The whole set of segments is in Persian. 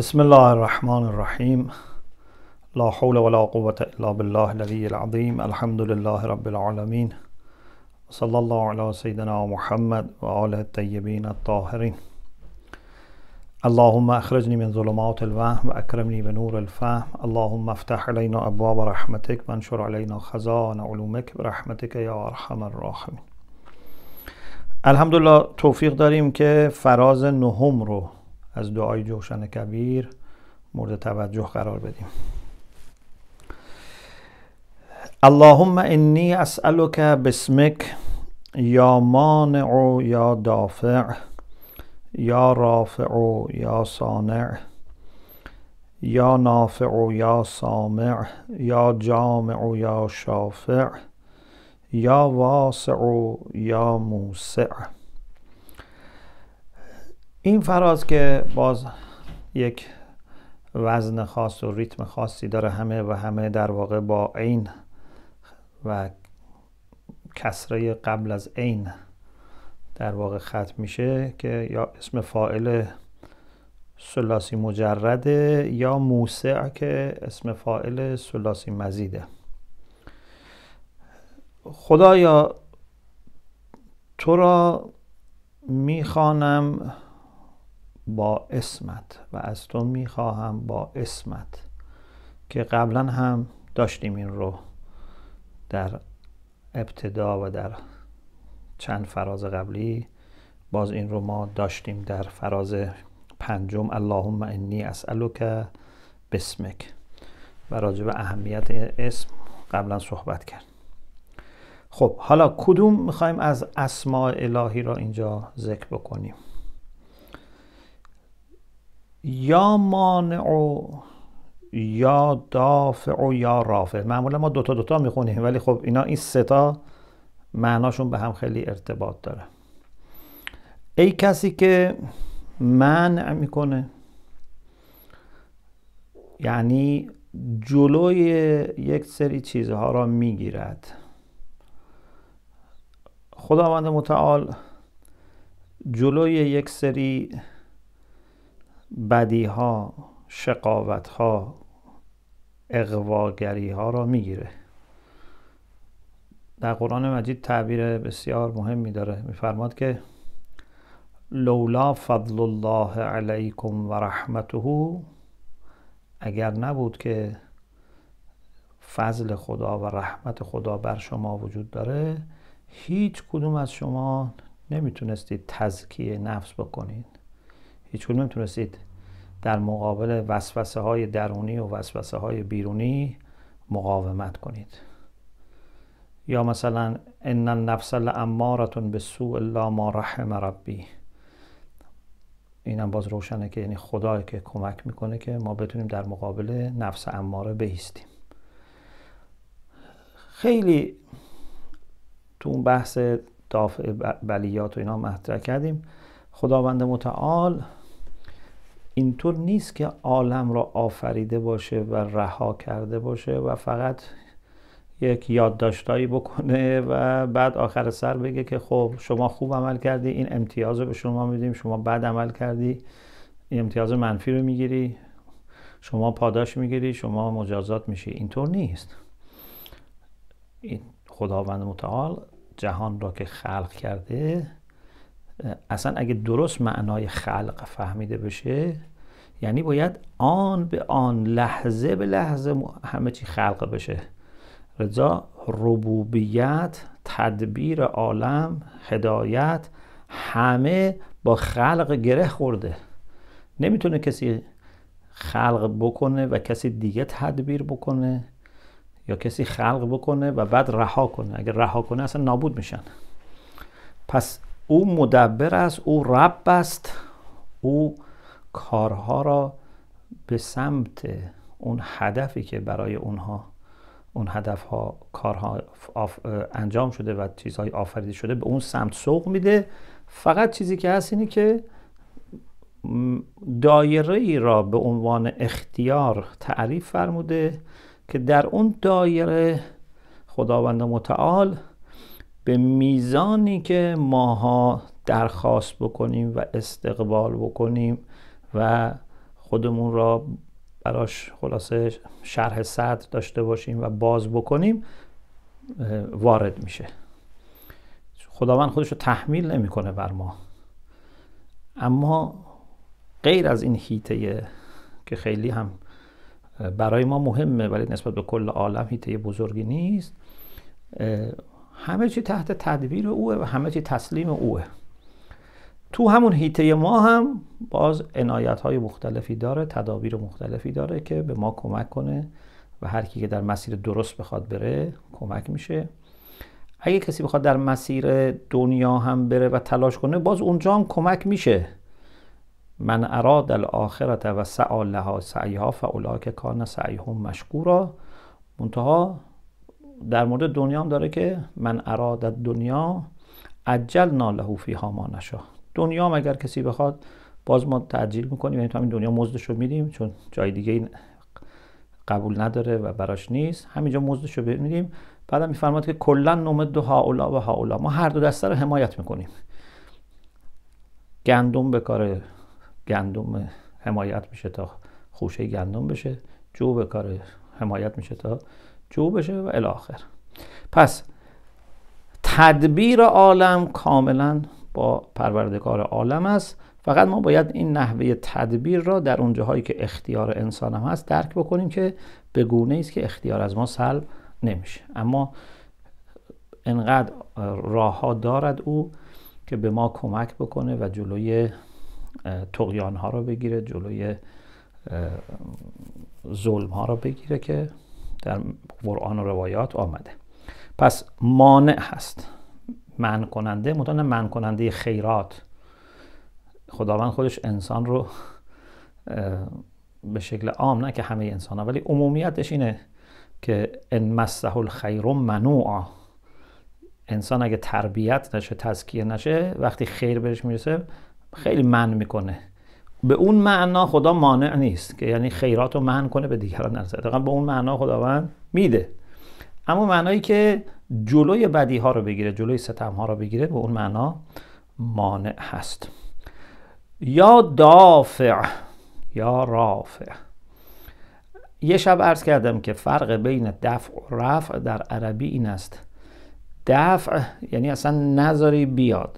بسم الله الرحمن الرحيم لا حول ولا قوة إلا بالله الذي العظيم الحمد لله رب العالمين صلى الله على سيدنا محمد وعلى الطيبين الطاهرين اللهم أخرجني من ظلمات الوهم وأكرمني بنور الفهم اللهم افتح علينا أبواب رحمتك وانشر علينا خزان علومك برحمتك يا أرحم الراحمين الحمد لله توفيق داريم كفراز نهم رو از دعای جوشن کبیر مورد توجه قرار بدیم اللهم انی اسالک باسمک یا مانع یا دافع یا رافع یا صانع یا نافع یا سامع یا جامع یا شافع یا واسع یا موسع این فراز که باز یک وزن خاص و ریتم خاصی داره همه و همه در واقع با عین و کسره قبل از عین در واقع ختم میشه که یا اسم فائل سلاسی مجرده یا موسع که اسم فائل سلاسی مزیده خدایا تو را میخوانم با اسمت و از تو میخواهم با اسمت که قبلا هم داشتیم این رو در ابتدا و در چند فراز قبلی باز این رو ما داشتیم در فراز پنجم اللهم انی اسالک بسمک و راجع به اهمیت اسم قبلا صحبت کرد خب حالا کدوم میخوایم از اسماء الهی را اینجا ذکر بکنیم یا مانع و یا دافع یا رافع معمولا ما دوتا دوتا میخونیم ولی خب اینا این ستا معناشون به هم خیلی ارتباط داره ای کسی که منع میکنه یعنی جلوی یک سری چیزها را میگیرد خداوند متعال جلوی یک سری بدیها، ها شقاوت را میگیره در قرآن مجید تعبیر بسیار مهمی داره میفرماد که لولا فضل الله علیکم و رحمته اگر نبود که فضل خدا و رحمت خدا بر شما وجود داره هیچ کدوم از شما نمیتونستید تزکیه نفس بکنید هیچ نمیتونستید در مقابل وسوسه های درونی و وسوسه های بیرونی مقاومت کنید یا مثلا ان النفس لامارتون به سوء الا ما رحم ربی اینم باز روشنه که یعنی خدای که کمک میکنه که ما بتونیم در مقابل نفس اماره بیستیم خیلی تو اون بحث دافع بلیات و اینا مطرح کردیم خداوند متعال اینطور نیست که عالم را آفریده باشه و رها کرده باشه و فقط یک یادداشتایی بکنه و بعد آخر سر بگه که خب شما خوب عمل کردی این امتیاز رو به شما میدیم شما بد عمل کردی این امتیاز منفی رو میگیری شما پاداش میگیری شما مجازات میشی اینطور نیست این خداوند متعال جهان را که خلق کرده اصلا اگه درست معنای خلق فهمیده بشه یعنی باید آن به آن لحظه به لحظه همه چی خلق بشه رضا ربوبیت تدبیر عالم هدایت همه با خلق گره خورده نمیتونه کسی خلق بکنه و کسی دیگه تدبیر بکنه یا کسی خلق بکنه و بعد رها کنه اگر رها کنه اصلا نابود میشن پس او مدبر است او رب است او کارها را به سمت اون هدفی که برای اونها اون هدف کارها انجام شده و چیزهای آفریده شده به اون سمت سوق میده فقط چیزی که هست اینه که دایره ای را به عنوان اختیار تعریف فرموده که در اون دایره خداوند متعال به میزانی که ماها درخواست بکنیم و استقبال بکنیم و خودمون را براش خلاصه شرح صدر داشته باشیم و باز بکنیم وارد میشه خداوند خودش رو تحمیل نمیکنه بر ما اما غیر از این هیته که خیلی هم برای ما مهمه ولی نسبت به کل عالم هیته بزرگی نیست همه چی تحت تدبیر اوه و همه چی تسلیم اوه تو همون هیته ما هم باز انایت های مختلفی داره تدابیر مختلفی داره که به ما کمک کنه و هر کی که در مسیر درست بخواد بره کمک میشه اگه کسی بخواد در مسیر دنیا هم بره و تلاش کنه باز اونجا هم کمک میشه من اراد الاخرت و سعا لها سعیها که کان سعیهم مشکورا منتها در مورد دنیا هم داره که من اراد دنیا عجل ناله فیها ما نشا دنیا هم اگر کسی بخواد باز ما تعجیل میکنیم یعنی تو همین دنیا مزدش رو میدیم چون جای دیگه این قبول نداره و براش نیست همینجا مزدش رو میدیم بعد میفرماد که کلا نومد دو هاولا و هاولا ما هر دو دسته رو حمایت میکنیم گندم به کار گندم حمایت میشه تا خوشه گندم بشه جو به کار حمایت میشه تا جو بشه و الاخر پس تدبیر عالم کاملا با پروردگار عالم است فقط ما باید این نحوه تدبیر را در اون جاهایی که اختیار انسان هم هست درک بکنیم که به گونه است که اختیار از ما سلب نمیشه اما انقدر راه ها دارد او که به ما کمک بکنه و جلوی تقیان ها را بگیره جلوی ظلم ها را بگیره که در قرآن و روایات آمده پس مانع هست من کننده مدان من کننده خیرات خداوند خودش انسان رو به شکل عام نه که همه انسان ها ولی عمومیتش اینه که ان مسه الخیر منوعا انسان اگه تربیت نشه تزکیه نشه وقتی خیر بهش میرسه خیلی من میکنه به اون معنا خدا مانع نیست که یعنی خیرات رو من کنه به دیگران نرسه به اون معنا خداوند میده اما معنایی که جلوی بدی ها رو بگیره جلوی ستم ها رو بگیره به اون معنا مانع هست یا دافع یا رافع یه شب عرض کردم که فرق بین دفع و رفع در عربی این است دفع یعنی اصلا نظری بیاد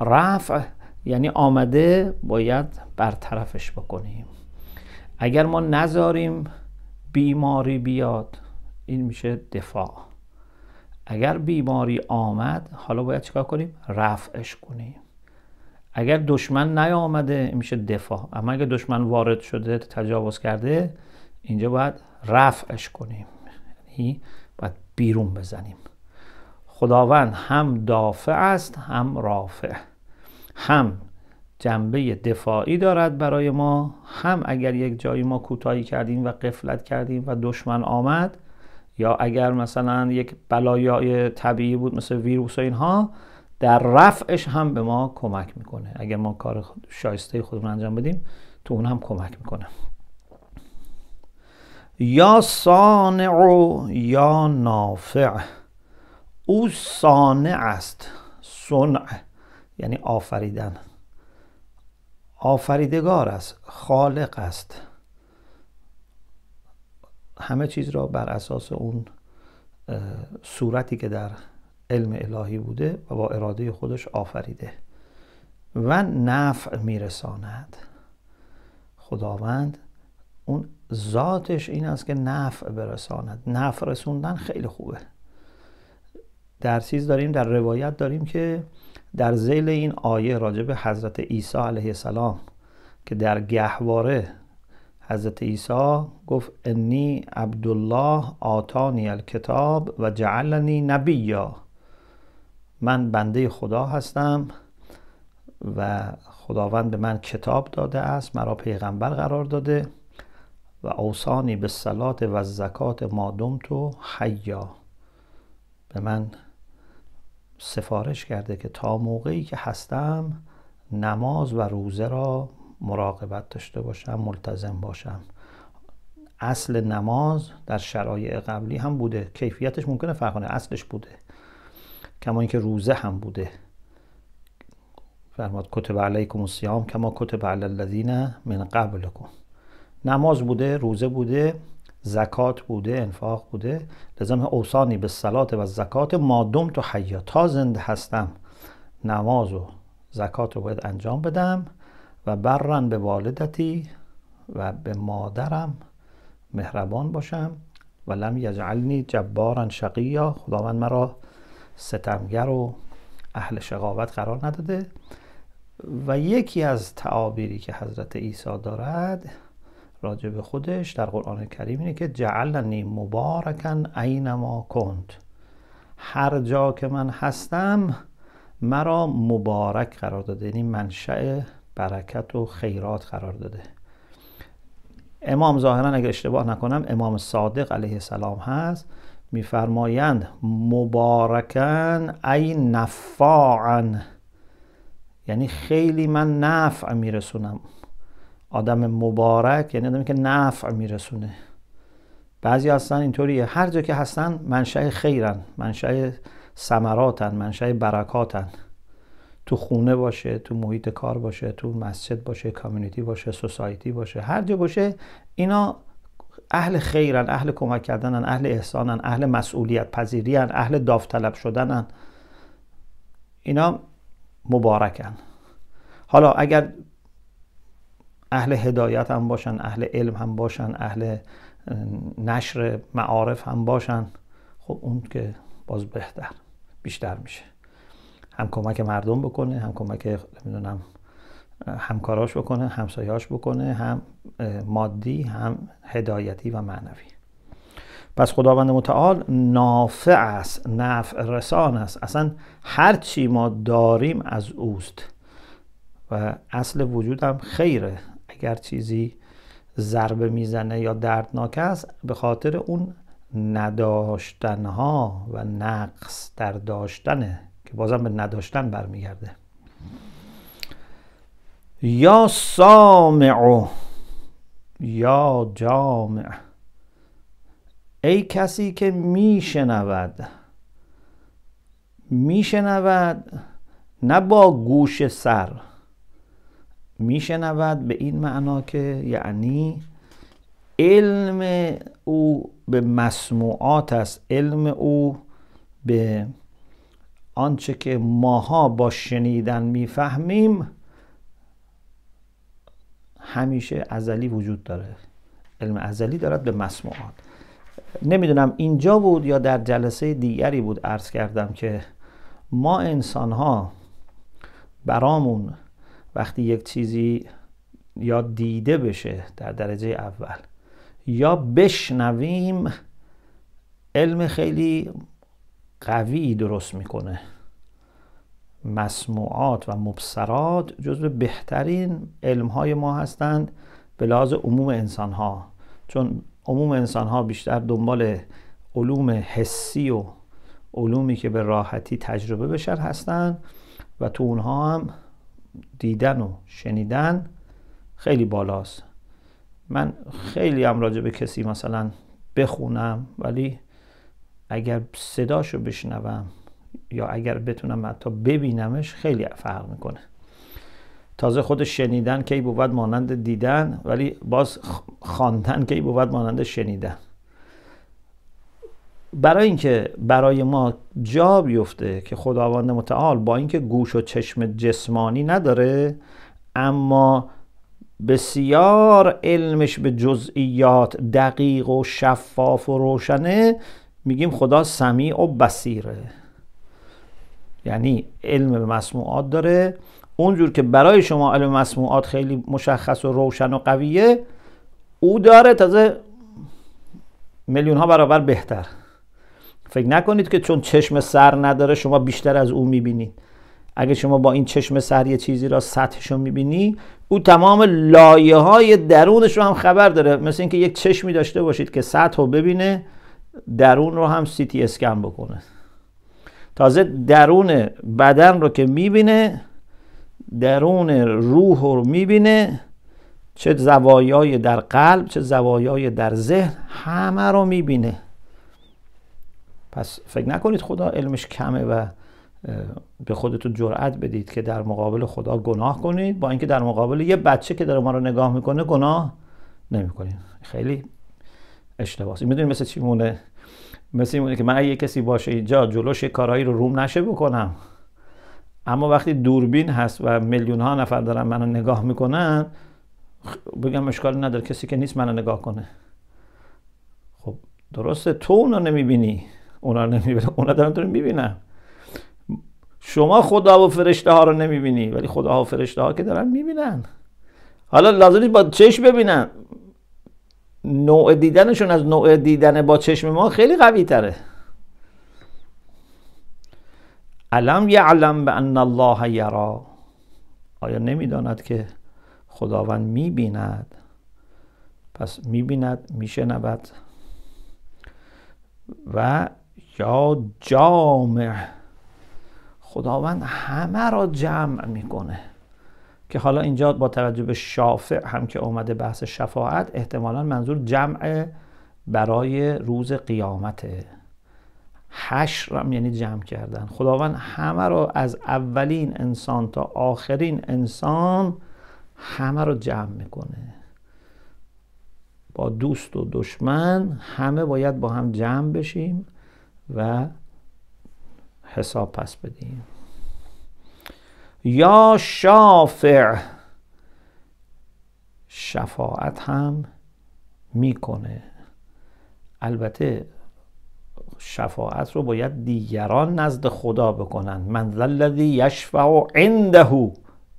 رفع یعنی آمده باید برطرفش بکنیم اگر ما نذاریم بیماری بیاد این میشه دفاع اگر بیماری آمد حالا باید چیکار کنیم رفعش کنیم اگر دشمن نیامده میشه دفاع اما اگر دشمن وارد شده تجاوز کرده اینجا باید رفعش کنیم یعنی باید بیرون بزنیم خداوند هم دافع است هم رافع هم جنبه دفاعی دارد برای ما هم اگر یک جایی ما کوتاهی کردیم و قفلت کردیم و دشمن آمد یا اگر مثلا یک بلایای طبیعی بود مثل ویروس و اینها در رفعش هم به ما کمک میکنه اگر ما کار شایسته خودمون انجام بدیم تو اون هم کمک میکنه یا صانع یا نافع او صانع است صنع یعنی آفریدن آفریدگار است خالق است همه چیز را بر اساس اون صورتی که در علم الهی بوده و با اراده خودش آفریده و نفع میرساند خداوند اون ذاتش این است که نفع برساند نفع رسوندن خیلی خوبه در سیز داریم در روایت داریم که در زیل این آیه راجع به حضرت عیسی علیه السلام که در گهواره حضرت عیسی گفت انی عبدالله آتانی الکتاب و جعلنی نبیا من بنده خدا هستم و خداوند به من کتاب داده است مرا پیغمبر قرار داده و اوسانی به صلات و زکات ما تو حیا به من سفارش کرده که تا موقعی که هستم نماز و روزه را مراقبت داشته باشم ملتزم باشم اصل نماز در شرایع قبلی هم بوده کیفیتش ممکنه فرق کنه اصلش بوده کما اینکه روزه هم بوده فرماد کتب علیکم الصیام کما کتب علی الذین من قبلکم نماز بوده روزه بوده زکات بوده انفاق بوده لازم اوسانی به سلات و زکات مادم تو حیا تا زنده هستم نماز و زکات رو باید انجام بدم و برن به والدتی و به مادرم مهربان باشم و لم یجعلنی جبارا شقیا من مرا ستمگر و اهل شقاوت قرار نداده و یکی از تعابیری که حضرت عیسی دارد راجع به خودش در قرآن کریم اینه که جعلنی مبارکن اینما کند هر جا که من هستم مرا مبارک قرار داده یعنی منشأ برکت و خیرات قرار داده امام ظاهرا اگر اشتباه نکنم امام صادق علیه السلام هست میفرمایند مبارکن ای نفاعن یعنی خیلی من نفع میرسونم آدم مبارک یعنی آدمی که نفع میرسونه بعضی هستن اینطوریه هر جا که هستن منشأ خیرن منشأ ثمراتن منشأ برکاتن تو خونه باشه تو محیط کار باشه تو مسجد باشه کامیونیتی باشه سوسایتی باشه هر جا باشه اینا اهل خیرن اهل کمک کردنن اهل احسانن اهل مسئولیت پذیریان اهل داوطلب شدنن اینا مبارکن حالا اگر اهل هدایت هم باشن اهل علم هم باشن اهل نشر معارف هم باشن خب اون که باز بهتر بیشتر میشه هم کمک مردم بکنه هم کمک نمیدونم همکاراش بکنه همسایهاش بکنه هم مادی هم هدایتی و معنوی پس خداوند متعال نافع است نفع رسان است اصلا هر چی ما داریم از اوست و اصل وجودم خیره اگر چیزی ضربه میزنه یا دردناک است به خاطر اون نداشتنها و نقص در داشتنه که بازم به نداشتن برمیگرده یا سامع یا جامع ای کسی که میشنود میشنود نه با گوش سر میشنود به این معنا که یعنی علم او به مسموعات است علم او به آنچه که ماها با شنیدن میفهمیم همیشه ازلی وجود داره علم ازلی دارد به مسموعات نمیدونم اینجا بود یا در جلسه دیگری بود عرض کردم که ما انسان ها برامون وقتی یک چیزی یا دیده بشه در درجه اول یا بشنویم علم خیلی قوی درست میکنه مسموعات و مبصرات جزو بهترین علم های ما هستند به لحاظ عموم انسان ها چون عموم انسان ها بیشتر دنبال علوم حسی و علومی که به راحتی تجربه بشر هستند و تو اونها هم دیدن و شنیدن خیلی بالاست من خیلی هم راجع به کسی مثلا بخونم ولی اگر صداشو بشنوم یا اگر بتونم حتی ببینمش خیلی فرق میکنه تازه خود شنیدن کی بود مانند دیدن ولی باز خواندن کی بود مانند شنیدن برای اینکه برای ما جا بیفته که خداوند متعال با اینکه گوش و چشم جسمانی نداره اما بسیار علمش به جزئیات دقیق و شفاف و روشنه میگیم خدا سمیع و بصیره یعنی علم به مسموعات داره اونجور که برای شما علم مسموعات خیلی مشخص و روشن و قویه او داره تازه میلیون ها برابر بهتر فکر نکنید که چون چشم سر نداره شما بیشتر از او میبینید اگه شما با این چشم سر یه چیزی را سطحش رو میبینی او تمام لایه های درونش رو هم خبر داره مثل اینکه یک چشمی داشته باشید که سطح رو ببینه درون رو هم سی تی اسکن بکنه تازه درون بدن رو که میبینه درون روح رو میبینه چه زوایای در قلب چه زوایای در ذهن همه رو میبینه پس فکر نکنید خدا علمش کمه و به خودتون جرأت بدید که در مقابل خدا گناه کنید با اینکه در مقابل یه بچه که داره ما رو نگاه میکنه گناه نمیکنید خیلی اشتباسی. میدونید مثل چی مونه مثل این مونه که من یه کسی باشه اینجا جلوش کارهایی رو روم نشه بکنم اما وقتی دوربین هست و میلیون ها نفر دارن منو نگاه میکنن بگم مشکل نداره کسی که نیست منو نگاه کنه خب درسته تو اونو نمیبینی اونا رو نمیبینه اونا دارن تو میبینن شما خدا و فرشته ها رو نمیبینی ولی خدا و فرشته ها که دارن میبینن حالا لازم با چشم ببینن نوع دیدنشون از نوع دیدن با چشم ما خیلی قوی تره علم یعلم به ان الله یرا آیا نمیداند که خداوند میبیند پس میبیند میشنود و یا جامع خداوند همه را جمع میکنه که حالا اینجا با توجه به شافع هم که اومده بحث شفاعت احتمالا منظور جمع برای روز قیامته حشرم یعنی جمع کردن خداوند همه را از اولین انسان تا آخرین انسان همه رو جمع میکنه با دوست و دشمن همه باید با هم جمع بشیم و حساب پس بدیم یا شافع شفاعت هم میکنه البته شفاعت رو باید دیگران نزد خدا بکنن من الذی یشفع عنده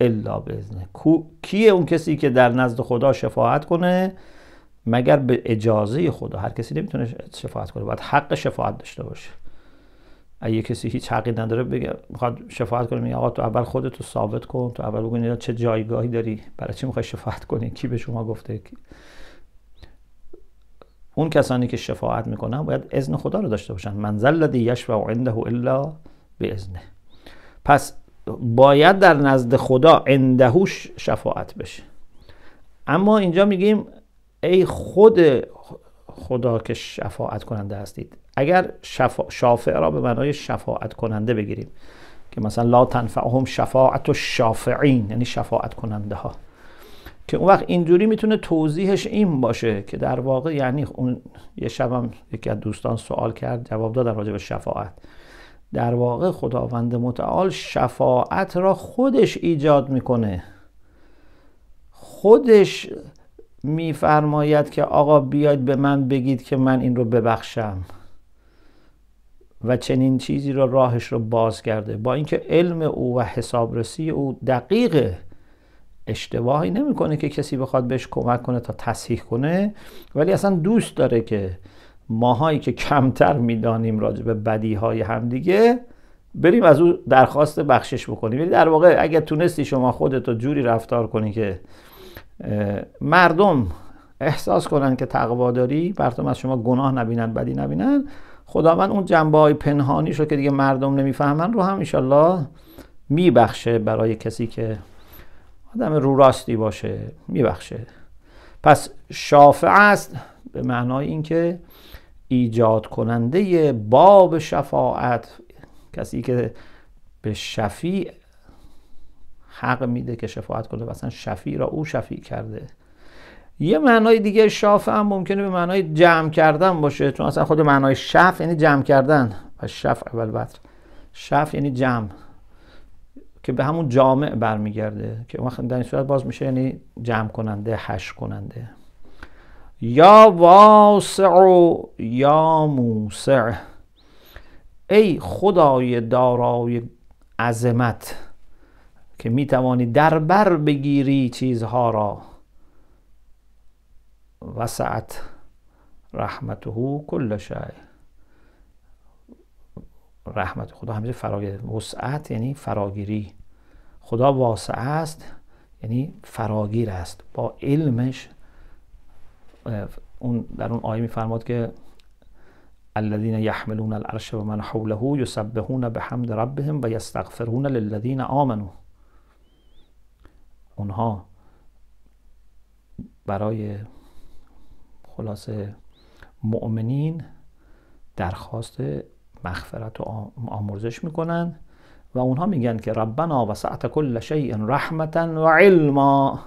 الا باذنه کیه اون کسی که در نزد خدا شفاعت کنه مگر به اجازه خدا هر کسی نمیتونه شفاعت کنه باید حق شفاعت داشته باشه اگه کسی هیچ حقی نداره بگه میخواد شفاعت کنه میگه آقا تو اول خودتو ثابت کن تو اول بگو چه جایگاهی داری برای چی میخوای شفاعت کنی کی به شما گفته اون کسانی که شفاعت میکنن باید اذن خدا رو داشته باشن من الذی و عنده الا باذنه پس باید در نزد خدا اندهوش شفاعت بشه اما اینجا میگیم ای خود خدا که شفاعت کننده هستید اگر شفا... شافع را به معنای شفاعت کننده بگیریم که مثلا لا تنفعهم شفاعت و شافعین یعنی شفاعت کننده ها که اون وقت اینجوری میتونه توضیحش این باشه که در واقع یعنی اون یه شبم یکی از دوستان سوال کرد جواب دادم راجع به شفاعت در واقع خداوند متعال شفاعت را خودش ایجاد میکنه خودش میفرماید که آقا بیاید به من بگید که من این رو ببخشم و چنین چیزی رو راهش رو باز کرده با اینکه علم او و حسابرسی او دقیقه اشتباهی نمیکنه که کسی بخواد بهش کمک کنه تا تصحیح کنه ولی اصلا دوست داره که ماهایی که کمتر میدانیم راجع به بدیهای همدیگه بریم از او درخواست بخشش بکنیم یعنی در واقع اگر تونستی شما خودت جوری رفتار کنی که مردم احساس کنند که داری مردم از شما گناه نبینند بدی نبینند خداوند اون جنبه های پنهانی شو که دیگه مردم نمیفهمن رو هم انشالله میبخشه برای کسی که آدم رو راستی باشه میبخشه پس شافع است به معنای اینکه ایجاد کننده باب شفاعت کسی که به شفیع حق میده که شفاعت کنه و اصلا شفیع را او شفیع کرده یه معنای دیگه شافع هم ممکنه به معنای جمع کردن باشه چون اصلا خود معنای شف یعنی جمع کردن و شفع اول شف یعنی جمع که به همون جامع برمیگرده که وقت در این صورت باز میشه یعنی جمع کننده هش کننده یا واسع و یا موسع ای خدای دارای عظمت که می توانی در بر بگیری چیزها را وسعت رحمته کل شای رحمت خدا همیشه فراگیر وسعت یعنی فراگیری خدا واسع است یعنی فراگیر است با علمش اون در اون آیه میفرماد که الذين يحملون العرش ومن حوله يسبحون بحمد ربهم ويستغفرون للذين آمنوا اونها برای خلاصه مؤمنین درخواست مغفرت و آمرزش میکنن و اونها میگن که ربنا وسعت کل شیء رحمتا و علما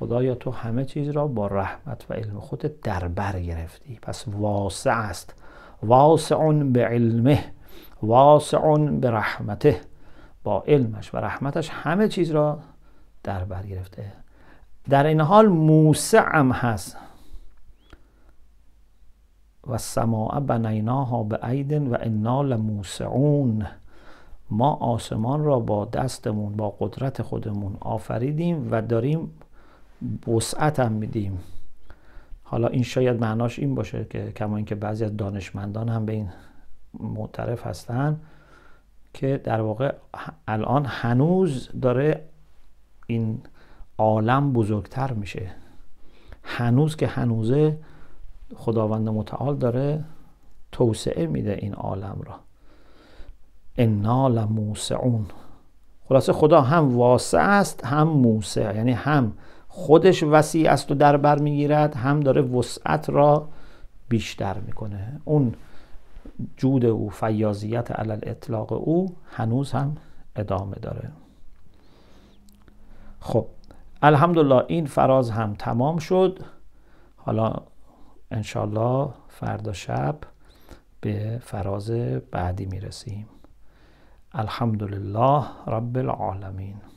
خدایا تو همه چیز را با رحمت و علم خودت دربر گرفتی پس واسع است واسع به علمه واسع به رحمته با علمش و رحمتش همه چیز را در بر گرفته در این حال موسع هم هست و سماع بنیناها به عیدن و انا لموسعون ما آسمان را با دستمون با قدرت خودمون آفریدیم و داریم وسعت هم میدیم حالا این شاید معناش این باشه که کما اینکه بعضی از دانشمندان هم به این معترف هستن که در واقع الان هنوز داره این عالم بزرگتر میشه هنوز که هنوزه خداوند متعال داره توسعه میده این عالم را انا لموسعون خلاصه خدا هم واسع است هم موسع یعنی هم خودش وسیع است و در بر میگیرد هم داره وسعت را بیشتر میکنه اون جود او فیاضیت علی اطلاق او هنوز هم ادامه داره خب الحمدلله این فراز هم تمام شد حالا انشالله فردا شب به فراز بعدی میرسیم الحمدلله رب العالمین